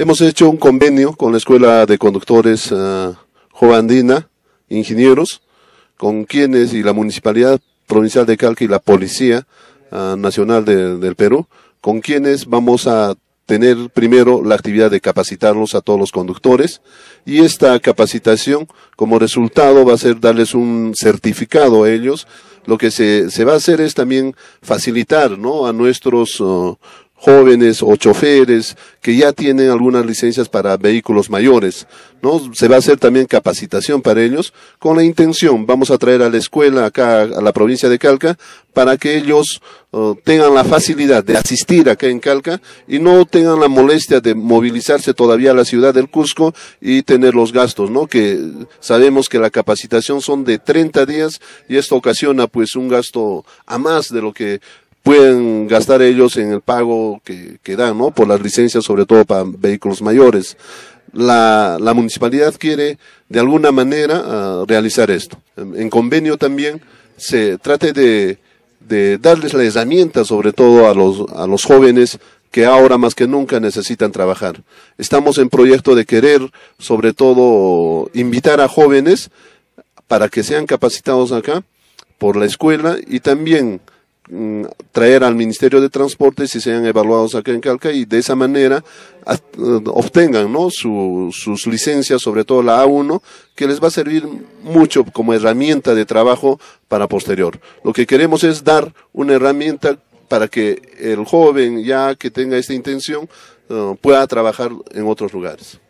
Hemos hecho un convenio con la Escuela de Conductores eh, Jovandina, ingenieros, con quienes y la Municipalidad Provincial de Calca y la Policía eh, Nacional del Perú, con quienes vamos a tener primero la actividad de capacitarlos a todos los conductores y esta capacitación como resultado va a ser darles un certificado a ellos. Lo que se, va a hacer es también facilitar ¿no? a nuestros oh, jóvenes o choferes que ya tienen algunas licencias para vehículos mayores, ¿no? Se va a hacer también capacitación para ellos con la intención, vamos a traer a la escuela acá a la provincia de Calca para que ellos eh, tengan la facilidad de asistir acá en Calca y no tengan la molestia de movilizarse todavía a la ciudad del Cusco y tener los gastos, ¿no? Que sabemos que la capacitación son de 30 días y esto ocasiona pues un gasto a más de lo que pueden gastar ellos en el pago que, que dan, ¿no? Por las licencias, sobre todo para vehículos mayores. La, la municipalidad quiere, de alguna manera, ah, realizar esto. En, convenio también se trate de, de darles la herramienta, sobre todo a los, a los jóvenes, que ahora más que nunca necesitan trabajar. Estamos en proyecto de querer, sobre todo, invitar a jóvenes para que sean capacitados acá por la escuela y también Mm, traer al Ministerio de Transporte si sean evaluados acá en Calca y de esa manera eh, obtengan sus licencias, sobre todo la A1, que les va a servir mucho como herramienta de trabajo para posterior. Lo que queremos es dar una herramienta para que el joven ya que tenga esta intención eh, pueda trabajar en otros lugares.